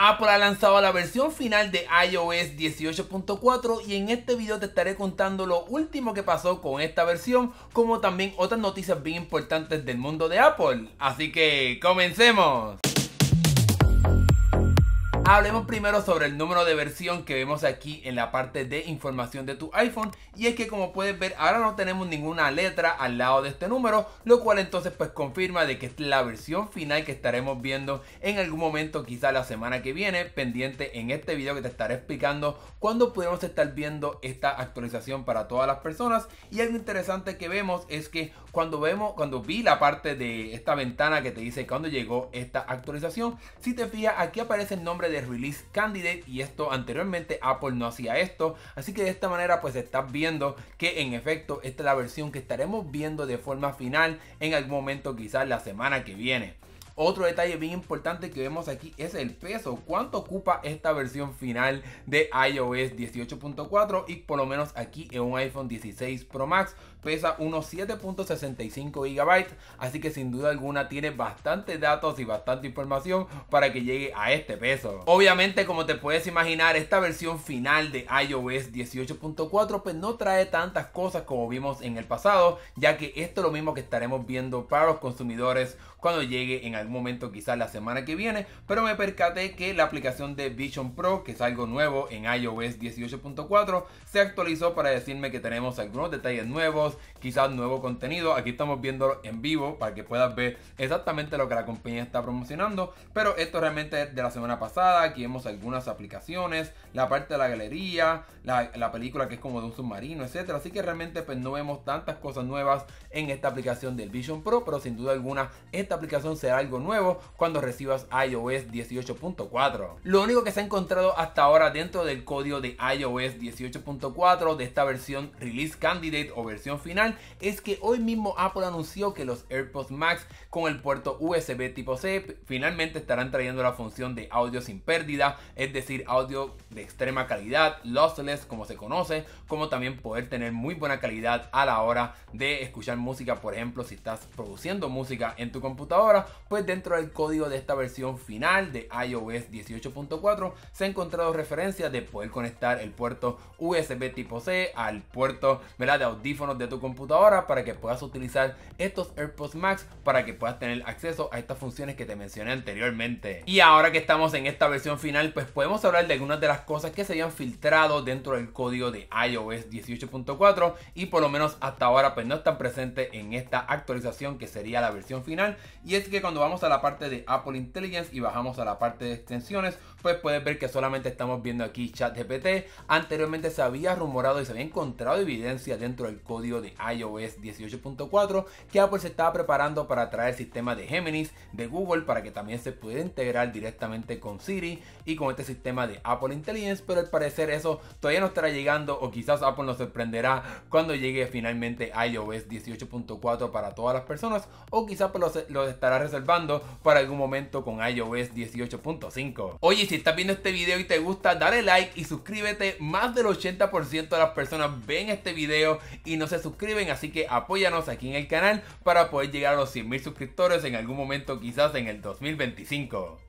Apple ha lanzado la versión final de iOS 18.4 y en este video te estaré contando lo último que pasó con esta versión, como también otras noticias bien importantes del mundo de Apple. Así que comencemos. Hablemos primero sobre el número de versión que vemos aquí en la parte de información de tu iPhone y es que como puedes ver ahora no tenemos ninguna letra al lado de este número, lo cual entonces pues confirma de que es la versión final que estaremos viendo en algún momento quizá la semana que viene, pendiente en este video que te estaré explicando cuándo podemos estar viendo esta actualización para todas las personas y algo interesante que vemos es que cuando vemos cuando vi la parte de esta ventana que te dice cuando llegó esta actualización, si te fijas aquí aparece el nombre de Release Candidate y esto anteriormente Apple no hacía esto. Así que de esta manera pues estás viendo que en efecto esta es la versión que estaremos viendo de forma final en algún momento quizás la semana que viene. Otro detalle bien importante que vemos aquí es el peso. ¿Cuánto ocupa esta versión final de iOS 18.4 y por lo menos aquí en un iPhone 16 Pro Max? pesa unos 7.65 GB, así que sin duda alguna tiene bastantes datos y bastante información para que llegue a este peso. Obviamente, como te puedes imaginar, esta versión final de iOS 18.4 pues no trae tantas cosas como vimos en el pasado, ya que esto es lo mismo que estaremos viendo para los consumidores cuando llegue en algún momento quizás la semana que viene, pero me percaté que la aplicación de Vision Pro, que es algo nuevo en iOS 18.4, se actualizó para decirme que tenemos algunos detalles nuevos quizás nuevo contenido. Aquí estamos viéndolo en vivo para que puedas ver exactamente lo que la compañía está promocionando. Pero esto realmente es de la semana pasada. Aquí vemos algunas aplicaciones, la parte de la galería, la, la película que es como de un submarino, etcétera. Así que realmente pues no vemos tantas cosas nuevas en esta aplicación del Vision Pro, pero sin duda alguna esta aplicación será algo nuevo cuando recibas iOS 18.4. Lo único que se ha encontrado hasta ahora dentro del código de iOS 18.4 de esta versión Release Candidate o versión final es que hoy mismo Apple anunció que los AirPods Max con el puerto USB tipo C finalmente estarán trayendo la función de audio sin pérdida, es decir, audio de extrema calidad, lossless como se conoce, como también poder tener muy buena calidad a la hora de escuchar música, por ejemplo, si estás produciendo música en tu computadora, pues dentro del código de esta versión final de iOS 18.4 se ha encontrado referencia de poder conectar el puerto USB tipo C al puerto ¿verdad? de audífonos de tu computadora para que puedas utilizar estos AirPods Max para que puedas tener acceso a estas funciones que te mencioné anteriormente. Y ahora que estamos en esta versión final, pues podemos hablar de algunas de las cosas que se habían filtrado dentro del código de iOS 18.4 y por lo menos hasta ahora pues no están presentes en esta actualización que sería la versión final. Y es que cuando vamos a la parte de Apple Intelligence y bajamos a la parte de extensiones, pues puedes ver que solamente estamos viendo aquí Chat GPT, Anteriormente se había rumorado y se había encontrado evidencia dentro del código de iOS 18.4 que Apple se estaba preparando para traer el sistema de Géminis de Google para que también se pueda integrar directamente con Siri y con este sistema de Apple Intelligence, pero al parecer eso todavía no estará llegando o quizás Apple nos sorprenderá cuando llegue finalmente iOS 18.4 para todas las personas o quizás pues, los, estará reservando para algún momento con iOS 18.5. Oye, si estás viendo este video y te gusta, dale like y suscríbete. Más del 80% de las personas ven este video y no se suscriben, así que apóyanos aquí en el canal para poder llegar a los 100.000 suscriptores en algún momento, quizás en el 2025.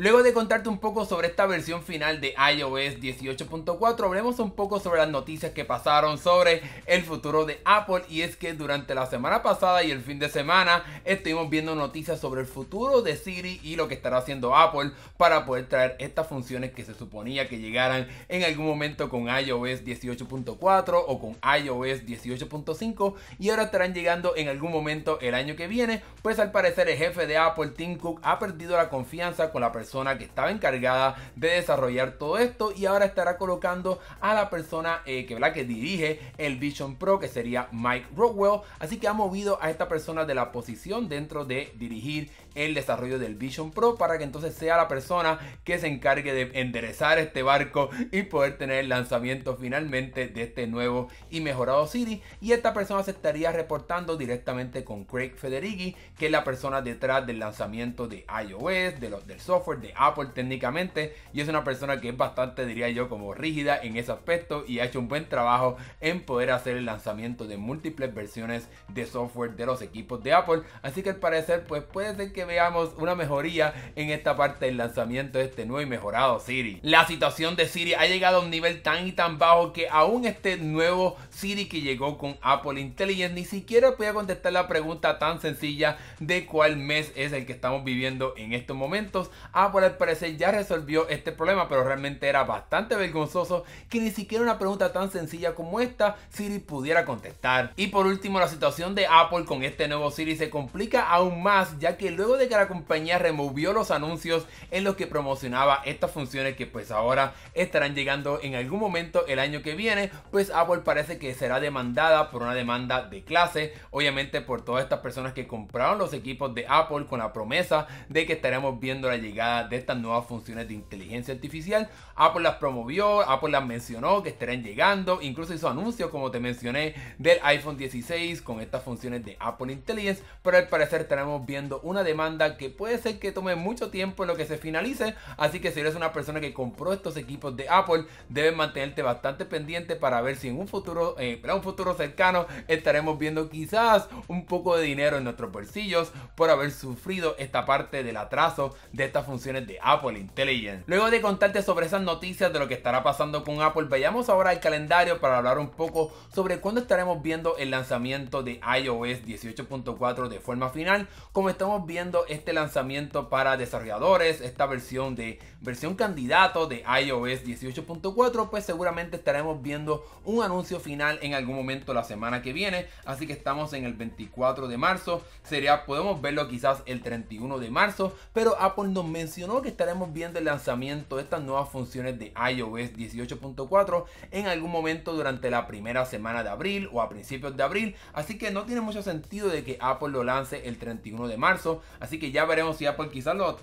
Luego de contarte un poco sobre esta versión final de iOS 18.4, hablemos un poco sobre las noticias que pasaron sobre el futuro de Apple y es que durante la semana pasada y el fin de semana estuvimos viendo noticias sobre el futuro de Siri y lo que estará haciendo Apple para poder traer estas funciones que se suponía que llegaran en algún momento con iOS 18.4 o con iOS 18.5 y ahora estarán llegando en algún momento el año que viene, pues al parecer el jefe de Apple, Tim Cook, ha perdido la confianza con la persona que estaba encargada de desarrollar todo esto y ahora estará colocando a la persona eh, que, que dirige el Vision Pro, que sería Mike Rockwell. Así que ha movido a esta persona de la posición dentro de dirigir el desarrollo del Vision Pro para que entonces sea la persona que se encargue de enderezar este barco y poder tener el lanzamiento finalmente de este nuevo y mejorado City. Y esta persona se estaría reportando directamente con Craig Federighi, que es la persona detrás del lanzamiento de iOS, de los, del software de Apple técnicamente y es una persona que es bastante, diría yo, como rígida en ese aspecto y ha hecho un buen trabajo en poder hacer el lanzamiento de múltiples versiones de software de los equipos de Apple. Así que al parecer, pues puede ser que veamos una mejoría en esta parte del lanzamiento de este nuevo y mejorado Siri. La situación de Siri ha llegado a un nivel tan y tan bajo que aún este nuevo Siri que llegó con Apple Intelligence ni siquiera podía contestar la pregunta tan sencilla de cuál mes es el que estamos viviendo en estos momentos. Apple ah, al parecer ya resolvió este problema, pero realmente era bastante vergonzoso que ni siquiera una pregunta tan sencilla como esta Siri pudiera contestar. Y por último, la situación de Apple con este nuevo Siri se complica aún más, ya que luego de que la compañía removió los anuncios en los que promocionaba estas funciones que pues ahora estarán llegando en algún momento el año que viene, pues Apple parece que será demandada por una demanda de clase, obviamente por todas estas personas que compraron los equipos de Apple con la promesa de que estaremos viendo la llegada de estas nuevas funciones de inteligencia artificial. Apple las promovió, Apple las mencionó que estarán llegando, incluso hizo anuncios, como te mencioné, del iPhone 16 con estas funciones de Apple Intelligence, pero al parecer estaremos viendo una demanda que puede ser que tome mucho tiempo en lo que se finalice, así que si eres una persona que compró estos equipos de Apple, debes mantenerte bastante pendiente para ver si en un futuro, eh, para un futuro cercano, estaremos viendo quizás un poco de dinero en nuestros bolsillos por haber sufrido esta parte del atraso de estas funciones de Apple Intelligence. Luego de contarte sobre esas noticias de lo que estará pasando con Apple, vayamos ahora al calendario para hablar un poco sobre cuándo estaremos viendo el lanzamiento de iOS 18.4 de forma final, como estamos viendo este lanzamiento para desarrolladores, esta versión de versión candidato de iOS 18.4, pues seguramente estaremos viendo un anuncio final en algún momento la semana que viene, así que estamos en el 24 de marzo, sería podemos verlo quizás el 31 de marzo, pero Apple no me mencionó que estaremos viendo el lanzamiento de estas nuevas funciones de iOS 18.4 en algún momento durante la primera semana de abril o a principios de abril, así que no tiene mucho sentido de que Apple lo lance el 31 de marzo, así que ya veremos si Apple quizás lo,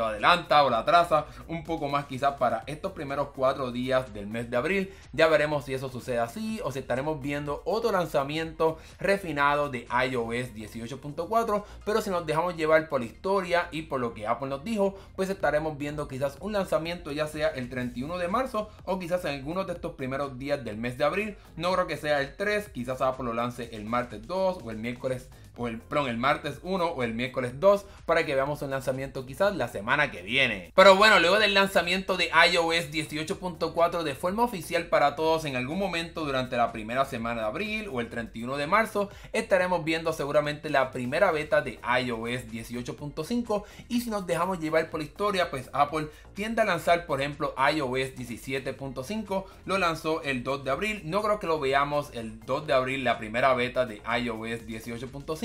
adelanta o lo atrasa un poco más quizás para estos primeros cuatro días del mes de abril, ya veremos si eso sucede así o si estaremos viendo otro lanzamiento refinado de iOS 18.4, pero si nos dejamos llevar por la historia y por lo que Apple nos dijo, pues estaremos viendo quizás un lanzamiento ya sea el 31 de marzo o quizás en algunos de estos primeros días del mes de abril. No creo que sea el 3, quizás Apple lo lance el martes 2 o el miércoles o el, el martes 1 o el miércoles 2 para que veamos un lanzamiento quizás la semana que viene. Pero bueno, luego del lanzamiento de iOS 18.4 de forma oficial para todos en algún momento durante la primera semana de abril o el 31 de marzo, estaremos viendo seguramente la primera beta de iOS 18.5 y si nos dejamos llevar por la historia, pues Apple tiende a lanzar, por ejemplo, iOS 17.5, lo lanzó el 2 de abril, no creo que lo veamos el 2 de abril la primera beta de iOS 18.5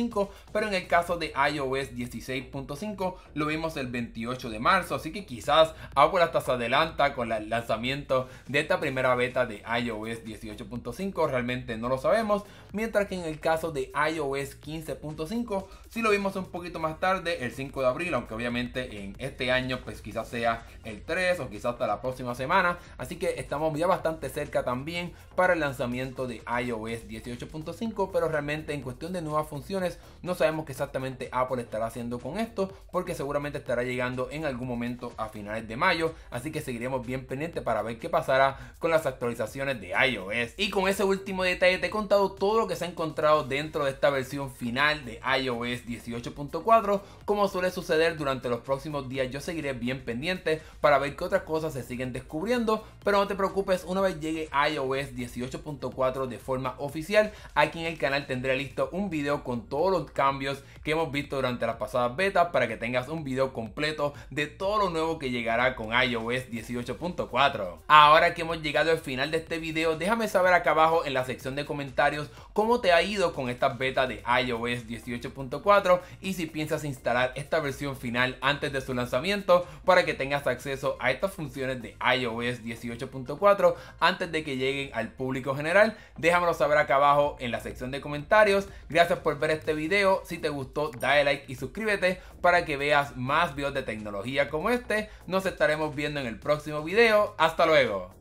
pero en el caso de iOS 16.5 lo vimos el 28 de marzo, así que quizás Apple hasta se adelanta con el lanzamiento de esta primera beta de iOS 18.5, realmente no lo sabemos, mientras que en el caso de iOS 15.5 sí lo vimos un poquito más tarde, el 5 de abril, aunque obviamente en este año pues quizás sea el 3 o quizás hasta la próxima semana, así que estamos ya bastante cerca también para el lanzamiento de iOS 18.5, pero realmente en cuestión de nuevas funciones no sabemos qué exactamente Apple estará haciendo con esto porque seguramente estará llegando en algún momento a finales de mayo. Así que seguiremos bien pendientes para ver qué pasará con las actualizaciones de iOS. Y con ese último detalle te he contado todo lo que se ha encontrado dentro de esta versión final de iOS 18.4. Como suele suceder durante los próximos días yo seguiré bien pendiente para ver qué otras cosas se siguen descubriendo. Pero no te preocupes, una vez llegue iOS 18.4 de forma oficial, aquí en el canal tendré listo un video con todo todos los cambios que hemos visto durante las pasadas betas para que tengas un video completo de todo lo nuevo que llegará con iOS 18.4. Ahora que hemos llegado al final de este video, déjame saber acá abajo en la sección de comentarios cómo te ha ido con esta beta de iOS 18.4 y si piensas instalar esta versión final antes de su lanzamiento para que tengas acceso a estas funciones de iOS 18.4 antes de que lleguen al público general. Déjamelo saber acá abajo en la sección de comentarios. Gracias por ver este este video. Si te gustó, dale like y suscríbete para que veas más videos de tecnología como este. Nos estaremos viendo en el próximo video. Hasta luego.